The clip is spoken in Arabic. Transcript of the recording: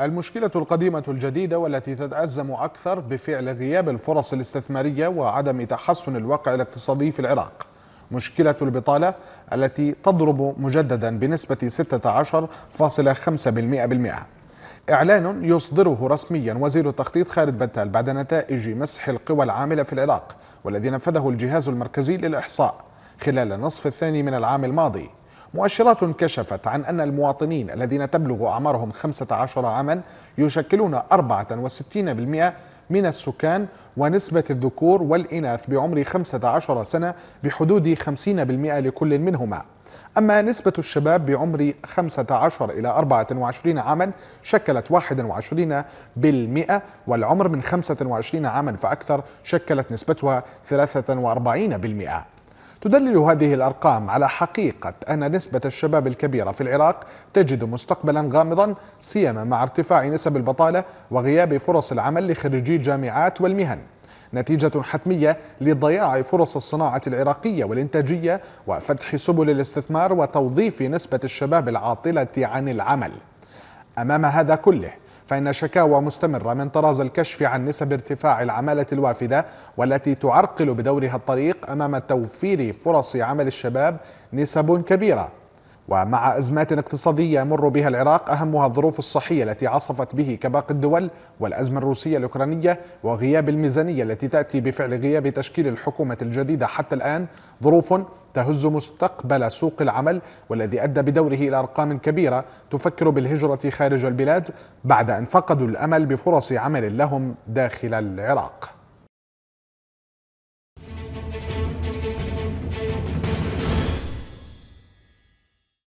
المشكلة القديمة الجديدة والتي تتأزم أكثر بفعل غياب الفرص الاستثمارية وعدم تحسن الواقع الاقتصادي في العراق مشكلة البطالة التي تضرب مجددا بنسبة 16.5% إعلان يصدره رسميا وزير التخطيط خالد بتال بعد نتائج مسح القوى العاملة في العراق والذي نفذه الجهاز المركزي للإحصاء خلال النصف الثاني من العام الماضي مؤشرات كشفت عن أن المواطنين الذين تبلغ أعمارهم 15 عاما يشكلون 64% من السكان ونسبة الذكور والإناث بعمر 15 سنة بحدود 50% لكل منهما أما نسبة الشباب بعمر 15 إلى 24 عاما شكلت 21% والعمر من 25 عاما فأكثر شكلت نسبتها 43% تدلل هذه الأرقام على حقيقة أن نسبة الشباب الكبيرة في العراق تجد مستقبلا غامضا سيما مع ارتفاع نسب البطالة وغياب فرص العمل لخريجي الجامعات والمهن نتيجة حتمية لضياع فرص الصناعة العراقية والإنتاجية وفتح سبل الاستثمار وتوظيف نسبة الشباب العاطلة عن العمل أمام هذا كله فإن شكاوى مستمرة من طراز الكشف عن نسب ارتفاع العمالة الوافدة والتي تعرقل بدورها الطريق أمام توفير فرص عمل الشباب نسب كبيرة ومع أزمات اقتصادية يمر بها العراق أهمها الظروف الصحية التي عصفت به كباقي الدول والأزمة الروسية الأوكرانية وغياب الميزانية التي تأتي بفعل غياب تشكيل الحكومة الجديدة حتى الآن ظروف تهز مستقبل سوق العمل والذي أدى بدوره إلى أرقام كبيرة تفكر بالهجرة خارج البلاد بعد أن فقدوا الأمل بفرص عمل لهم داخل العراق